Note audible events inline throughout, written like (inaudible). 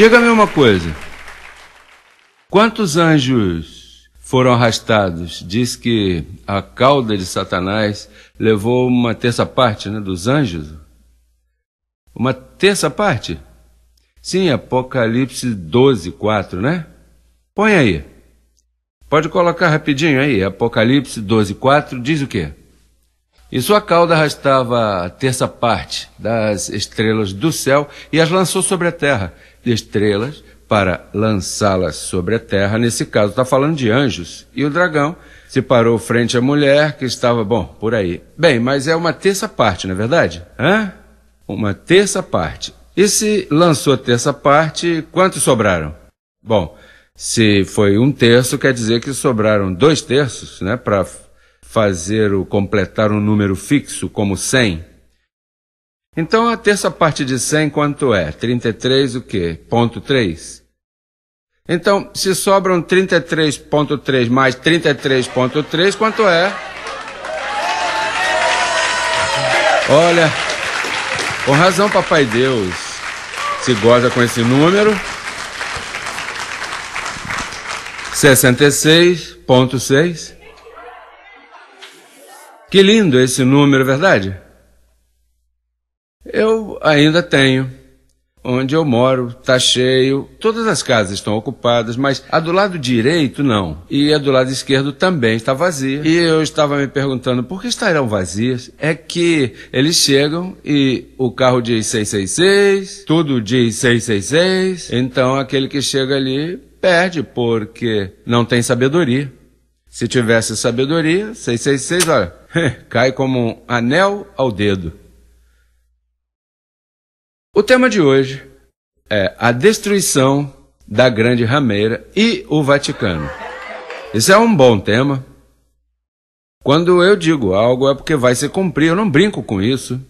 Diga-me uma coisa. Quantos anjos foram arrastados? Diz que a cauda de Satanás levou uma terça parte né, dos anjos. Uma terça parte? Sim, Apocalipse 12, 4, né? Põe aí. Pode colocar rapidinho aí. Apocalipse 12, 4 diz o quê? E sua cauda arrastava a terça parte das estrelas do céu e as lançou sobre a terra, estrelas para lançá-las sobre a terra. Nesse caso, está falando de anjos. E o dragão se parou frente à mulher que estava, bom, por aí. Bem, mas é uma terça parte, não é verdade? Hã? Uma terça parte. E se lançou a terça parte, quantos sobraram? Bom, se foi um terço, quer dizer que sobraram dois terços, né, para fazer o completar um número fixo como 100. Então a terça parte de 100 quanto é? 33 o quê? Ponto 3. Então, se sobram 33.3 mais 33.3, quanto é? Olha, com razão, Papai Deus se goza com esse número. 66.6. Que lindo esse número, verdade? Eu ainda tenho. Onde eu moro está cheio, todas as casas estão ocupadas, mas a do lado direito não. E a do lado esquerdo também está vazia. E eu estava me perguntando por que estarão vazias. É que eles chegam e o carro diz 666, tudo diz 666. Então aquele que chega ali perde porque não tem sabedoria. Se tivesse sabedoria, 666, olha, (laughs) cai como um anel ao dedo. O tema de hoje é a destruição da Grande Rameira e o Vaticano. Isso é um bom tema. Quando eu digo algo é porque vai se cumprir, eu não brinco com isso.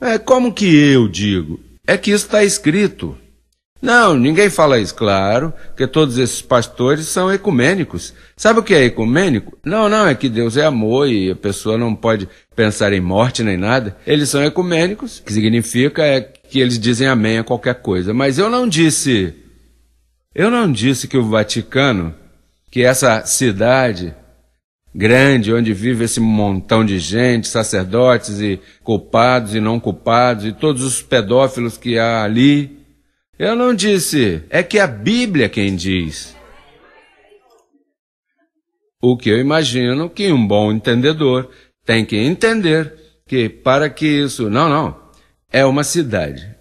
É como que eu digo? É que isso está escrito. Não, ninguém fala isso, claro, porque todos esses pastores são ecumênicos. Sabe o que é ecumênico? Não, não, é que Deus é amor e a pessoa não pode pensar em morte nem nada. Eles são ecumênicos, que significa é que eles dizem amém a qualquer coisa. Mas eu não disse, eu não disse que o Vaticano, que essa cidade grande onde vive esse montão de gente, sacerdotes e culpados e não culpados e todos os pedófilos que há ali, eu não disse, é que a Bíblia quem diz. O que eu imagino que um bom entendedor tem que entender que para que isso. Não, não é uma cidade.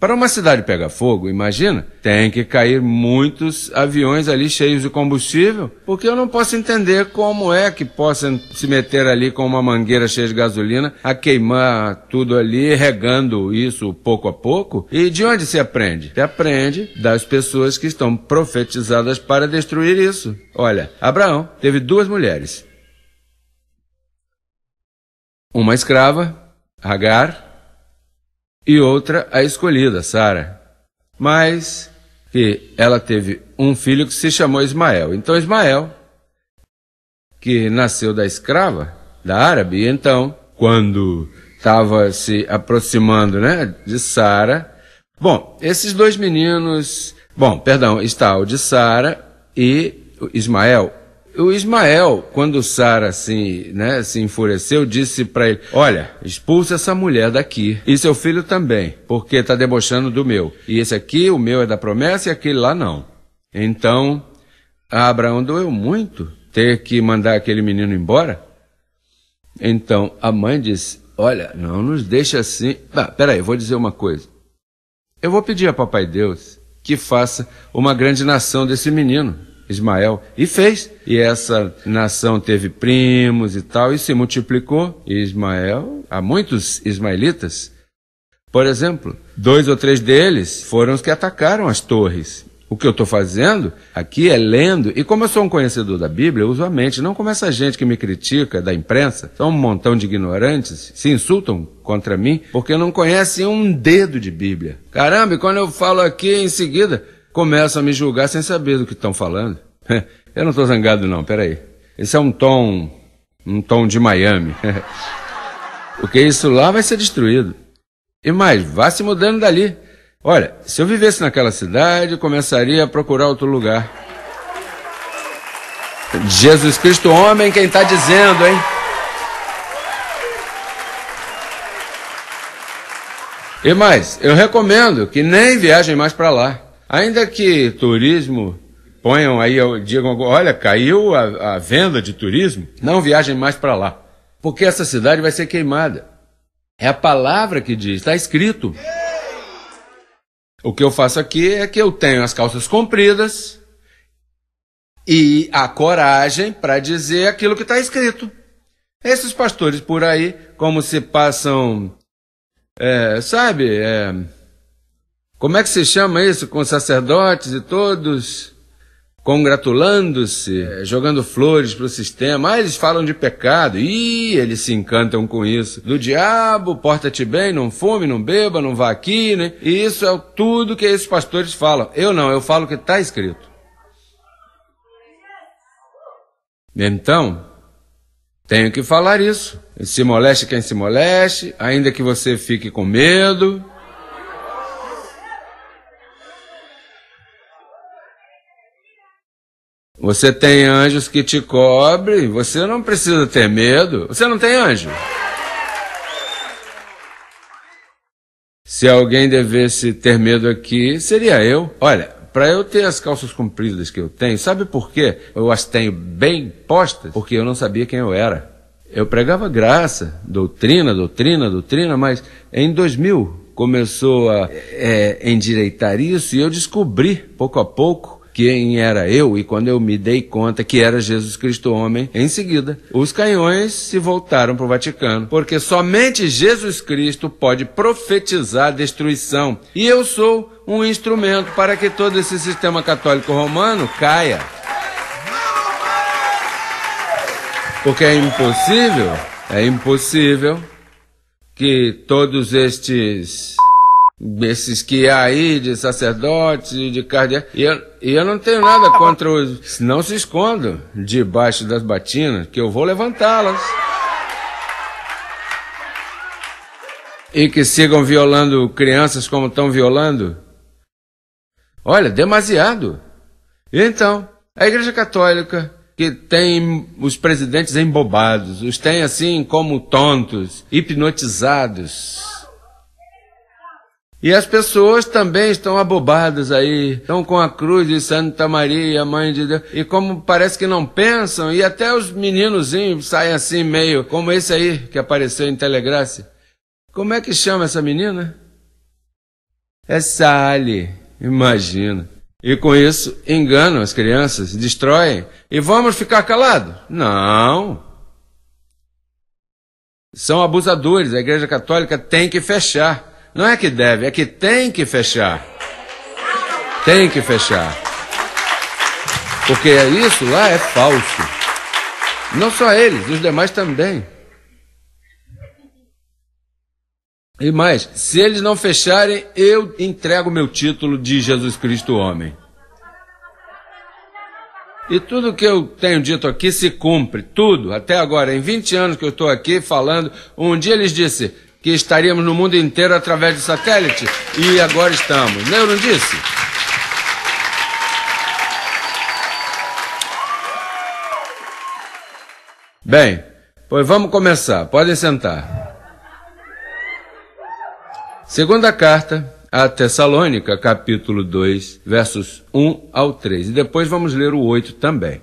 Para uma cidade pegar fogo, imagina, tem que cair muitos aviões ali cheios de combustível, porque eu não posso entender como é que possam se meter ali com uma mangueira cheia de gasolina a queimar tudo ali, regando isso pouco a pouco. E de onde se aprende? Se aprende das pessoas que estão profetizadas para destruir isso. Olha, Abraão teve duas mulheres. Uma escrava, Hagar, e outra a escolhida, Sara. Mas que ela teve um filho que se chamou Ismael. Então Ismael, que nasceu da escrava, da árabe, então, quando estava se aproximando, né, de Sara, bom, esses dois meninos, bom, perdão, está o de Sara e Ismael, o Ismael, quando Sara assim, né, se enfureceu, disse para ele: Olha, expulsa essa mulher daqui. E seu filho também, porque está debochando do meu. E esse aqui, o meu é da promessa, e aquele lá não. Então, a Abraão doeu muito ter que mandar aquele menino embora. Então, a mãe disse: Olha, não nos deixa assim. Ah, peraí, vou dizer uma coisa. Eu vou pedir a Papai Deus que faça uma grande nação desse menino Ismael. E fez. E essa nação teve primos e tal, e se multiplicou. E Ismael, há muitos ismaelitas. Por exemplo, dois ou três deles foram os que atacaram as torres. O que eu estou fazendo aqui é lendo, e como eu sou um conhecedor da Bíblia, eu uso a mente, não como essa gente que me critica da imprensa, são um montão de ignorantes, se insultam contra mim, porque não conhecem um dedo de Bíblia. Caramba, e quando eu falo aqui em seguida, começam a me julgar sem saber do que estão falando. (laughs) Eu não estou zangado, não, peraí. Esse é um tom. um tom de Miami. (laughs) Porque isso lá vai ser destruído. E mais, vá se mudando dali. Olha, se eu vivesse naquela cidade, começaria a procurar outro lugar. Jesus Cristo, homem, quem está dizendo, hein? E mais, eu recomendo que nem viajem mais para lá. Ainda que turismo ponham aí, digam, olha, caiu a, a venda de turismo, não viajem mais para lá, porque essa cidade vai ser queimada. É a palavra que diz, está escrito. O que eu faço aqui é que eu tenho as calças compridas e a coragem para dizer aquilo que está escrito. Esses pastores por aí, como se passam, é, sabe, é, como é que se chama isso? Com sacerdotes e todos congratulando-se, é. jogando flores para o sistema. Ah, eles falam de pecado. Ih, eles se encantam com isso. Do diabo, porta-te bem, não fume, não beba, não vá aqui, né? E isso é tudo que esses pastores falam. Eu não, eu falo o que está escrito. Então, tenho que falar isso. Se moleste quem se moleste, ainda que você fique com medo, Você tem anjos que te cobrem, você não precisa ter medo. Você não tem anjo. Se alguém devesse ter medo aqui, seria eu. Olha, para eu ter as calças compridas que eu tenho, sabe por quê? Eu as tenho bem postas, porque eu não sabia quem eu era. Eu pregava graça, doutrina, doutrina, doutrina, mas em 2000 começou a é, endireitar isso e eu descobri, pouco a pouco, quem era eu, e quando eu me dei conta que era Jesus Cristo homem, em seguida, os canhões se voltaram para o Vaticano, porque somente Jesus Cristo pode profetizar a destruição. E eu sou um instrumento para que todo esse sistema católico romano caia. Porque é impossível, é impossível que todos estes desses que é aí, de sacerdote, de cardeal. E eu, eu não tenho nada ah, contra os. Não se escondam debaixo das batinas, que eu vou levantá-las. E que sigam violando crianças como estão violando. Olha, demasiado. Então, a Igreja Católica, que tem os presidentes embobados, os tem assim como tontos, hipnotizados e as pessoas também estão abobadas aí, estão com a cruz de Santa Maria, Mãe de Deus, e como parece que não pensam, e até os meninozinhos saem assim meio, como esse aí que apareceu em Telegrace. Como é que chama essa menina? É Sally, imagina. E com isso enganam as crianças, destroem, e vamos ficar calados? Não. São abusadores, a Igreja Católica tem que fechar. Não é que deve, é que tem que fechar. Tem que fechar. Porque é isso lá é falso. Não só eles, os demais também. E mais, se eles não fecharem, eu entrego meu título de Jesus Cristo homem. E tudo que eu tenho dito aqui se cumpre, tudo, até agora, em 20 anos que eu estou aqui falando, um dia eles disse, que estaríamos no mundo inteiro através de satélite e agora estamos. Lembram eu não Bem, pois vamos começar. Podem sentar. Segunda carta a Tessalônica, capítulo 2, versos 1 ao 3. E depois vamos ler o 8 também.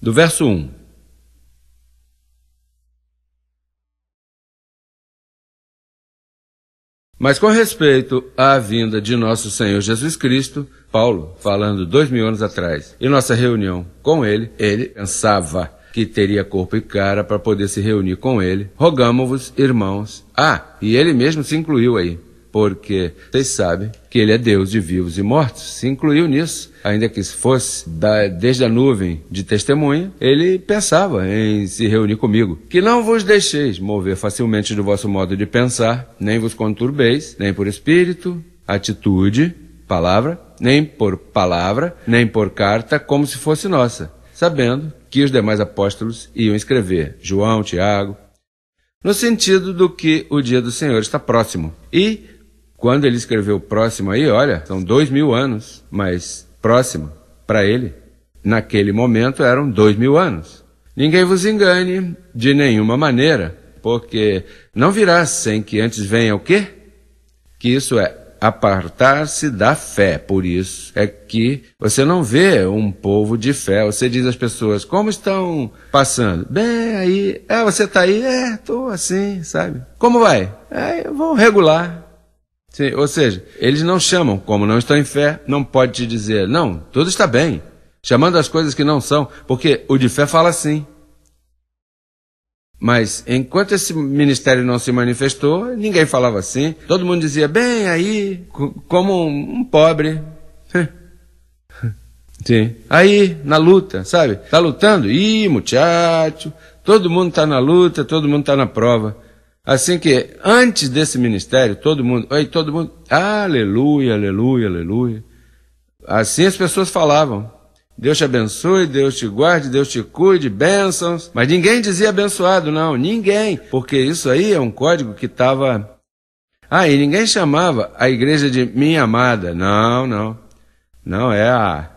do verso 1. Mas com respeito à vinda de nosso Senhor Jesus Cristo, Paulo, falando dois mil anos atrás, em nossa reunião com ele, ele pensava que teria corpo e cara para poder se reunir com ele. Rogamos-vos, irmãos. Ah, e ele mesmo se incluiu aí porque vocês sabem que ele é Deus de vivos e mortos, se incluiu nisso, ainda que fosse da, desde a nuvem de testemunha, ele pensava em se reunir comigo. Que não vos deixeis mover facilmente do vosso modo de pensar, nem vos conturbeis, nem por espírito, atitude, palavra, nem por palavra, nem por carta, como se fosse nossa, sabendo que os demais apóstolos iam escrever, João, Tiago, no sentido do que o dia do Senhor está próximo. E quando ele escreveu próximo aí, olha, são dois mil anos, mas próximo para ele, naquele momento eram dois mil anos. Ninguém vos engane de nenhuma maneira, porque não virá sem que antes venha o quê? Que isso é apartar-se da fé. Por isso é que você não vê um povo de fé. Você diz às pessoas, como estão passando? Bem, aí, é, você está aí? É, estou assim, sabe? Como vai? É, eu vou regular. Sim, ou seja, eles não chamam, como não estão em fé, não pode te dizer, não, tudo está bem, chamando as coisas que não são, porque o de fé fala assim. Mas enquanto esse ministério não se manifestou, ninguém falava assim. Todo mundo dizia, bem, aí, como um pobre. (laughs) Sim. Aí, na luta, sabe? está lutando? Ih, muchacho, todo mundo está na luta, todo mundo está na prova. Assim que, antes desse ministério, todo mundo, oi, todo mundo, aleluia, aleluia, aleluia. Assim as pessoas falavam. Deus te abençoe, Deus te guarde, Deus te cuide, bênçãos. Mas ninguém dizia abençoado, não, ninguém. Porque isso aí é um código que estava. Ah, e ninguém chamava a igreja de minha amada. Não, não. Não é a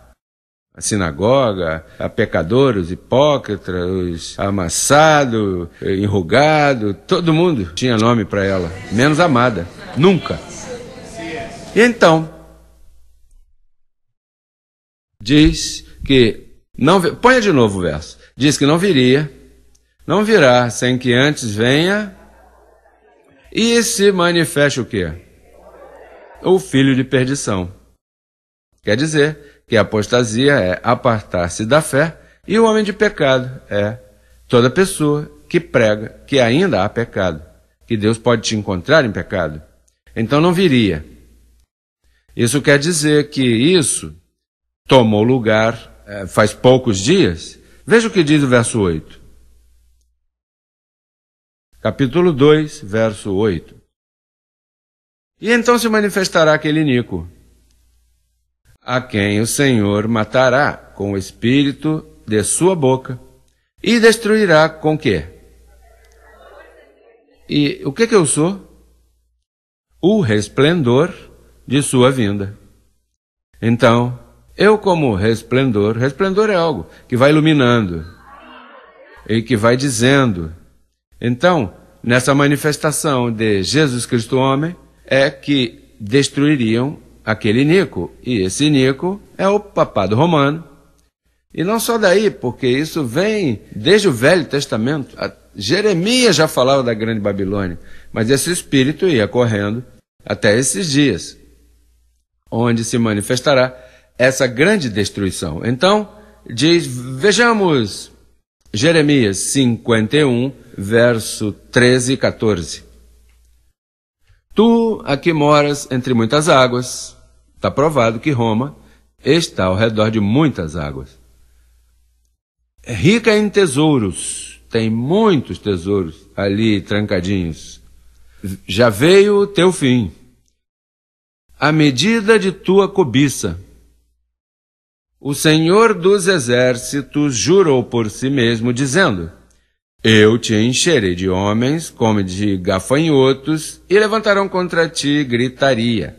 a sinagoga, a pecadores, hipócritas, os amassado, enrugado, todo mundo tinha nome para ela, menos amada, nunca. E então, diz que não ponha de novo o verso. Diz que não viria, não virá sem que antes venha e se manifeste o quê? O filho de perdição. Quer dizer, que a apostasia é apartar-se da fé, e o homem de pecado é toda pessoa que prega que ainda há pecado, que Deus pode te encontrar em pecado. Então não viria. Isso quer dizer que isso tomou lugar é, faz poucos dias. Veja o que diz o verso 8. Capítulo 2, verso 8. E então se manifestará aquele Nico, a quem o Senhor matará com o espírito de sua boca e destruirá com quê? E o que que eu sou? O resplendor de sua vinda. Então, eu como resplendor, resplendor é algo que vai iluminando e que vai dizendo. Então, nessa manifestação de Jesus Cristo homem, é que destruiriam aquele Nico, e esse Nico é o papado romano. E não só daí, porque isso vem desde o Velho Testamento. A Jeremias já falava da Grande Babilônia, mas esse espírito ia correndo até esses dias, onde se manifestará essa grande destruição. Então, diz, vejamos Jeremias 51, verso 13 e 14. Tu aqui moras entre muitas águas. Está provado que Roma está ao redor de muitas águas. É rica em tesouros, tem muitos tesouros ali trancadinhos. Já veio o teu fim. À medida de tua cobiça. O Senhor dos Exércitos jurou por si mesmo, dizendo: eu te encherei de homens, como de gafanhotos, e levantarão contra ti gritaria.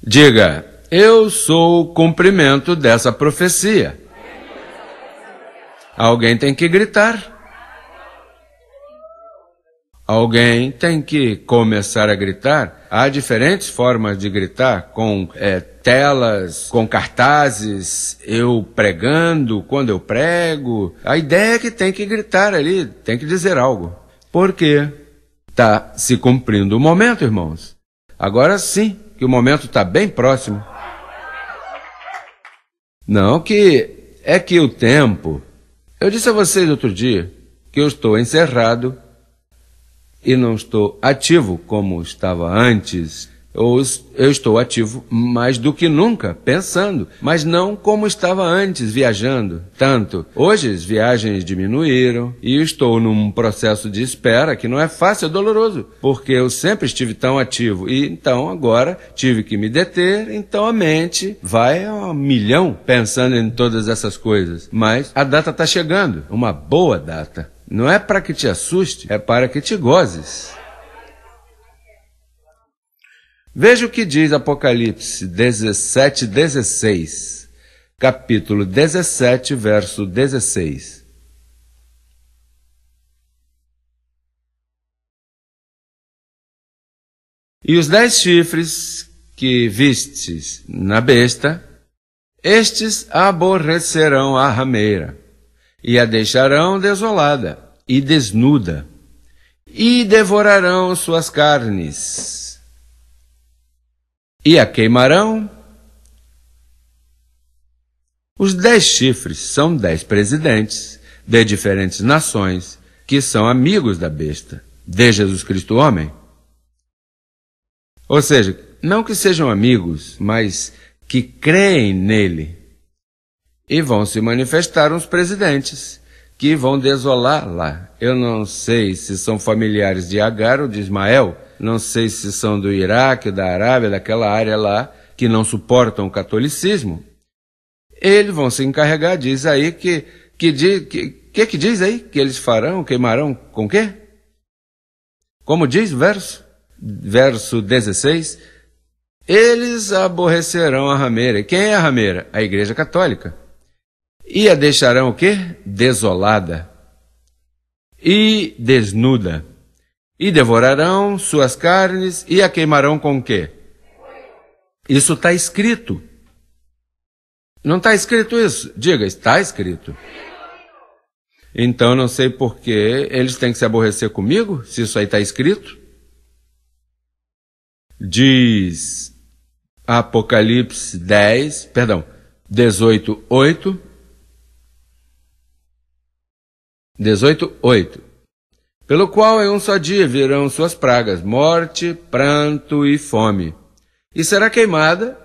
Diga, eu sou o cumprimento dessa profecia. Alguém tem que gritar. Alguém tem que começar a gritar. Há diferentes formas de gritar, com é, telas, com cartazes, eu pregando, quando eu prego. A ideia é que tem que gritar ali, tem que dizer algo. Porque está se cumprindo o momento, irmãos. Agora sim, que o momento está bem próximo. Não que é que o tempo. Eu disse a vocês outro dia que eu estou encerrado e não estou ativo como estava antes. Ou eu estou ativo mais do que nunca, pensando, mas não como estava antes, viajando tanto. Hoje as viagens diminuíram e estou num processo de espera que não é fácil, é doloroso, porque eu sempre estive tão ativo e então agora tive que me deter, então a mente vai a um milhão pensando em todas essas coisas. Mas a data está chegando, uma boa data. Não é para que te assuste, é para que te gozes. Veja o que diz Apocalipse 17, 16. Capítulo 17, verso 16. E os dez chifres que vistes na besta, estes aborrecerão a rameira e a deixarão desolada e desnuda, e devorarão suas carnes, e a queimarão. Os dez chifres são dez presidentes de diferentes nações que são amigos da besta, de Jesus Cristo homem. Ou seja, não que sejam amigos, mas que creem nele e vão se manifestar uns presidentes que vão desolar lá. Eu não sei se são familiares de Agar ou de Ismael, não sei se são do Iraque, da Arábia, daquela área lá, que não suportam o catolicismo. Eles vão se encarregar, diz aí, que que, diz, que, que, que diz aí? Que eles farão, queimarão com quê? Como diz o verso? Verso 16. Eles aborrecerão a rameira. E quem é a rameira? A Igreja Católica e a deixarão o quê? Desolada e desnuda. E devorarão suas carnes e a queimarão com o quê? Isso está escrito. Não está escrito isso? Diga, está escrito. Então não sei por que eles têm que se aborrecer comigo, se isso aí está escrito. Diz Apocalipse 10, perdão, 18, 8. 18:8 Pelo qual em um só dia virão suas pragas: morte, pranto e fome. E será queimada,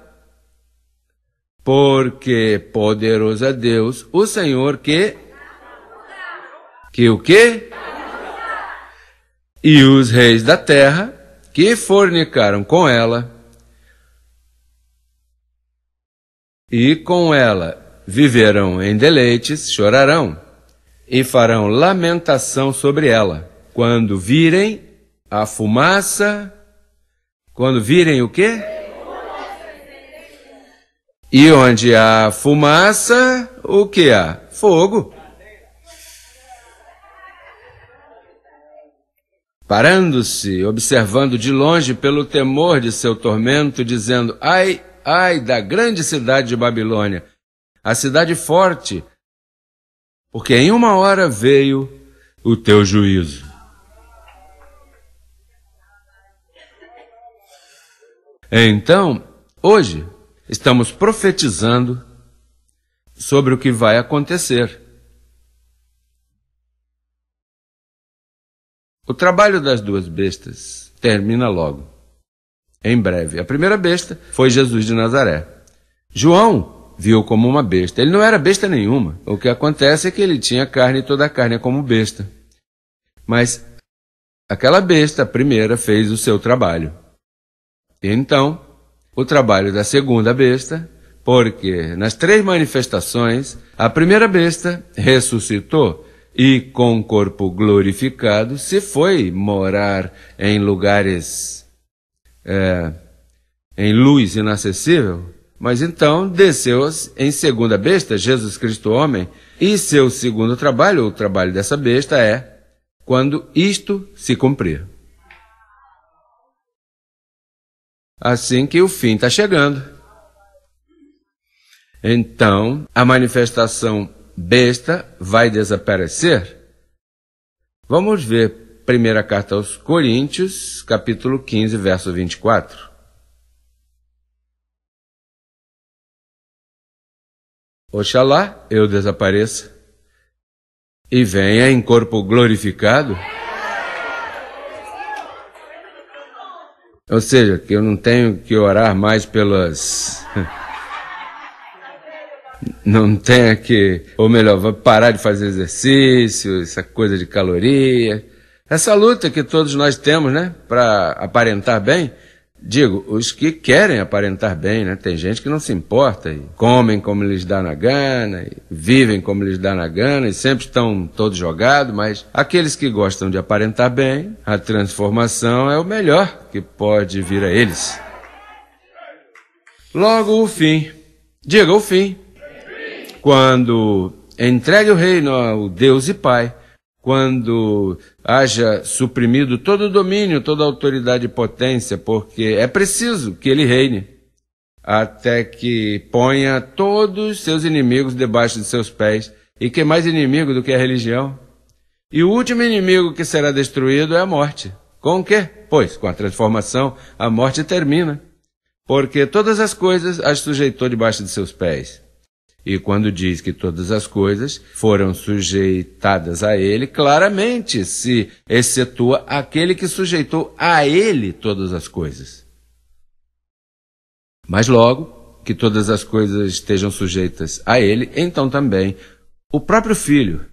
porque poderoso é Deus, o Senhor que que o quê? E os reis da terra que fornicaram com ela e com ela viverão em deleites, chorarão e farão lamentação sobre ela, quando virem a fumaça, quando virem o quê? E onde há fumaça, o que há? Fogo. Parando-se, observando de longe pelo temor de seu tormento, dizendo: Ai, ai da grande cidade de Babilônia, a cidade forte, porque em uma hora veio o teu juízo. Então, hoje, estamos profetizando sobre o que vai acontecer. O trabalho das duas bestas termina logo, em breve. A primeira besta foi Jesus de Nazaré. João viu como uma besta. Ele não era besta nenhuma. O que acontece é que ele tinha carne e toda a carne é como besta. Mas aquela besta, a primeira, fez o seu trabalho. então, o trabalho da segunda besta, porque nas três manifestações, a primeira besta ressuscitou e, com o corpo glorificado, se foi morar em lugares é, em luz inacessível mas então desceu em segunda besta, Jesus Cristo homem, e seu segundo trabalho, o trabalho dessa besta, é quando isto se cumprir. Assim que o fim está chegando. Então a manifestação besta vai desaparecer. Vamos ver primeira carta aos Coríntios, capítulo 15, verso 24. Oxalá eu desapareça e venha em corpo glorificado. Ou seja, que eu não tenho que orar mais pelas. (laughs) Não tenha que. Ou melhor, vou parar de fazer exercício, essa coisa de caloria. Essa luta que todos nós temos, né? Para aparentar bem. Digo, os que querem aparentar bem, né? Tem gente que não se importa e comem como lhes dá na gana, vivem como lhes dá na gana e sempre estão todos jogados, mas aqueles que gostam de aparentar bem, a transformação é o melhor que pode vir a eles. Logo o fim. Diga o fim. Quando entregue o reino ao Deus e Pai, quando haja suprimido todo o domínio, toda a autoridade e potência, porque é preciso que ele reine, até que ponha todos seus inimigos debaixo de seus pés. E que é mais inimigo do que a religião? E o último inimigo que será destruído é a morte. Com o quê? Pois, com a transformação, a morte termina. Porque todas as coisas as sujeitou debaixo de seus pés. E quando diz que todas as coisas foram sujeitadas a ele, claramente se excetua aquele que sujeitou a ele todas as coisas. Mas logo que todas as coisas estejam sujeitas a ele, então também o próprio filho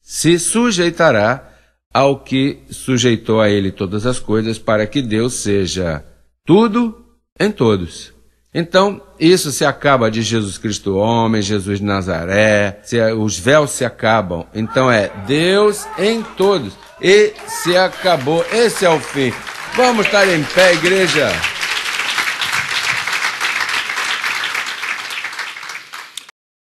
se sujeitará ao que sujeitou a ele todas as coisas, para que Deus seja tudo em todos. Então, isso se acaba de Jesus Cristo homem, Jesus de Nazaré, se, os véus se acabam. Então é Deus em todos. E se acabou. Esse é o fim. Vamos estar em pé, igreja.